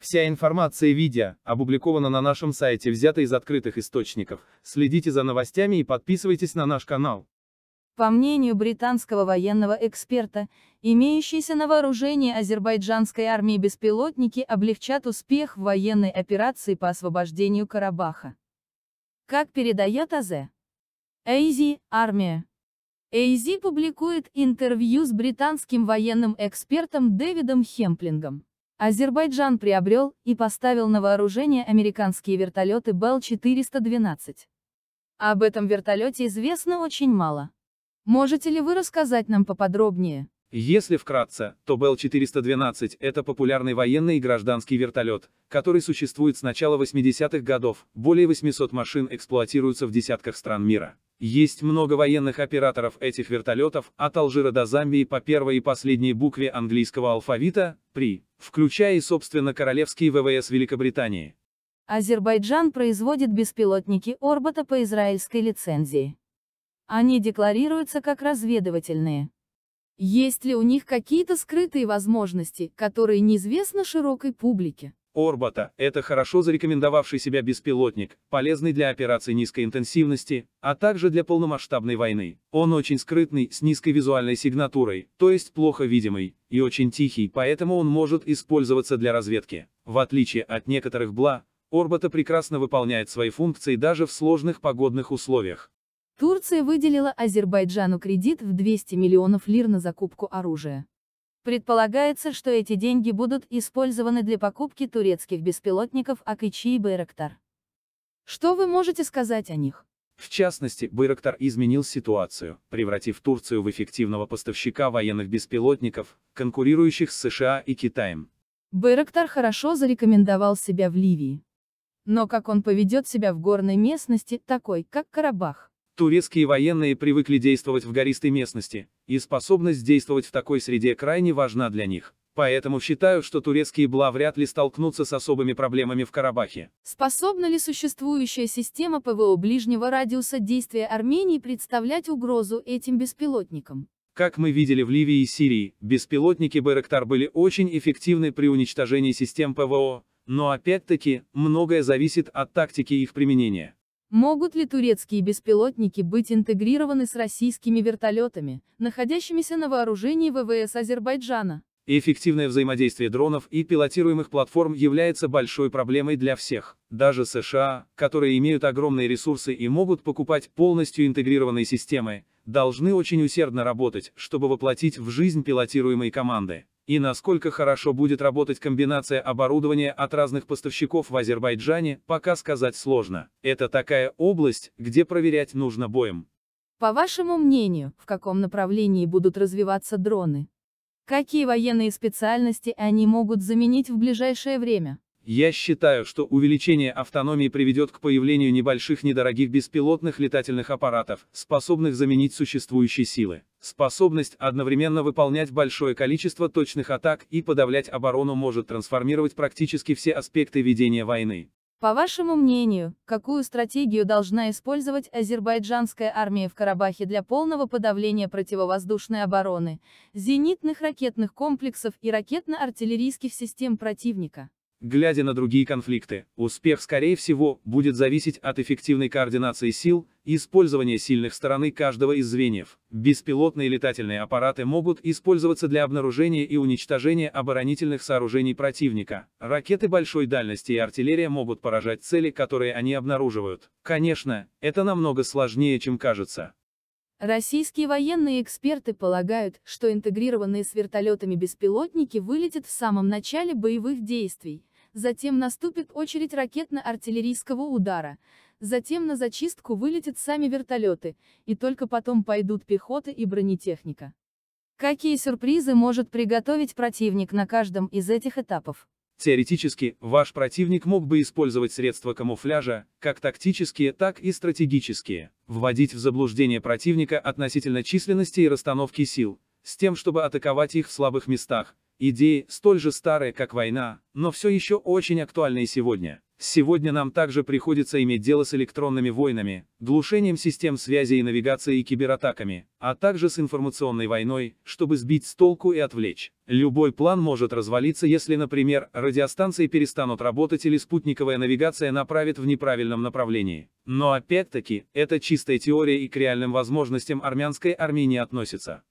Вся информация и видео опубликована на нашем сайте, взята из открытых источников. Следите за новостями и подписывайтесь на наш канал. По мнению британского военного эксперта, имеющиеся на вооружении азербайджанской армии беспилотники облегчат успех в военной операции по освобождению Карабаха. Как передает АЗ? Эйзи, армия. Эйзи публикует интервью с британским военным экспертом Дэвидом Хемплингом. Азербайджан приобрел и поставил на вооружение американские вертолеты Bell 412 Об этом вертолете известно очень мало. Можете ли вы рассказать нам поподробнее? Если вкратце, то Bell – это популярный военный и гражданский вертолет, который существует с начала 80-х годов, более 800 машин эксплуатируются в десятках стран мира. Есть много военных операторов этих вертолетов, от Алжира до Замбии по первой и последней букве английского алфавита, ПРИ, включая и, собственно, королевские ВВС Великобритании. Азербайджан производит беспилотники «Орбата» по израильской лицензии. Они декларируются как разведывательные. Есть ли у них какие-то скрытые возможности, которые неизвестны широкой публике? Орбата – это хорошо зарекомендовавший себя беспилотник, полезный для операций низкой интенсивности, а также для полномасштабной войны. Он очень скрытный, с низкой визуальной сигнатурой, то есть плохо видимый, и очень тихий, поэтому он может использоваться для разведки. В отличие от некоторых БЛА, Орбата прекрасно выполняет свои функции даже в сложных погодных условиях. Турция выделила Азербайджану кредит в 200 миллионов лир на закупку оружия. Предполагается, что эти деньги будут использованы для покупки турецких беспилотников Акычи и Байрактар. Что вы можете сказать о них? В частности, Байрактар изменил ситуацию, превратив Турцию в эффективного поставщика военных беспилотников, конкурирующих с США и Китаем. Байрактар хорошо зарекомендовал себя в Ливии. Но как он поведет себя в горной местности, такой, как Карабах? Турецкие военные привыкли действовать в гористой местности, и способность действовать в такой среде крайне важна для них. Поэтому считаю, что турецкие БЛА вряд ли столкнутся с особыми проблемами в Карабахе. Способна ли существующая система ПВО ближнего радиуса действия Армении представлять угрозу этим беспилотникам? Как мы видели в Ливии и Сирии, беспилотники Байрактар были очень эффективны при уничтожении систем ПВО, но опять-таки, многое зависит от тактики их применения. Могут ли турецкие беспилотники быть интегрированы с российскими вертолетами, находящимися на вооружении ВВС Азербайджана? Эффективное взаимодействие дронов и пилотируемых платформ является большой проблемой для всех. Даже США, которые имеют огромные ресурсы и могут покупать полностью интегрированные системы, должны очень усердно работать, чтобы воплотить в жизнь пилотируемые команды и насколько хорошо будет работать комбинация оборудования от разных поставщиков в Азербайджане, пока сказать сложно. Это такая область, где проверять нужно боем. По вашему мнению, в каком направлении будут развиваться дроны? Какие военные специальности они могут заменить в ближайшее время? Я считаю, что увеличение автономии приведет к появлению небольших недорогих беспилотных летательных аппаратов, способных заменить существующие силы. Способность одновременно выполнять большое количество точных атак и подавлять оборону может трансформировать практически все аспекты ведения войны. По вашему мнению, какую стратегию должна использовать азербайджанская армия в Карабахе для полного подавления противовоздушной обороны, зенитных ракетных комплексов и ракетно-артиллерийских систем противника? Глядя на другие конфликты, успех, скорее всего, будет зависеть от эффективной координации сил и использования сильных стороны каждого из звеньев. Беспилотные летательные аппараты могут использоваться для обнаружения и уничтожения оборонительных сооружений противника. Ракеты большой дальности и артиллерия могут поражать цели, которые они обнаруживают. Конечно, это намного сложнее, чем кажется. Российские военные эксперты полагают, что интегрированные с вертолетами беспилотники вылетят в самом начале боевых действий затем наступит очередь ракетно-артиллерийского удара, затем на зачистку вылетят сами вертолеты, и только потом пойдут пехота и бронетехника. Какие сюрпризы может приготовить противник на каждом из этих этапов? Теоретически, ваш противник мог бы использовать средства камуфляжа, как тактические, так и стратегические, вводить в заблуждение противника относительно численности и расстановки сил, с тем чтобы атаковать их в слабых местах, Идеи, столь же старые, как война, но все еще очень актуальны сегодня. Сегодня нам также приходится иметь дело с электронными войнами, глушением систем связи и навигации и кибератаками, а также с информационной войной, чтобы сбить с толку и отвлечь. Любой план может развалиться, если, например, радиостанции перестанут работать или спутниковая навигация направит в неправильном направлении. Но опять-таки, это чистая теория и к реальным возможностям армянской армии не относится.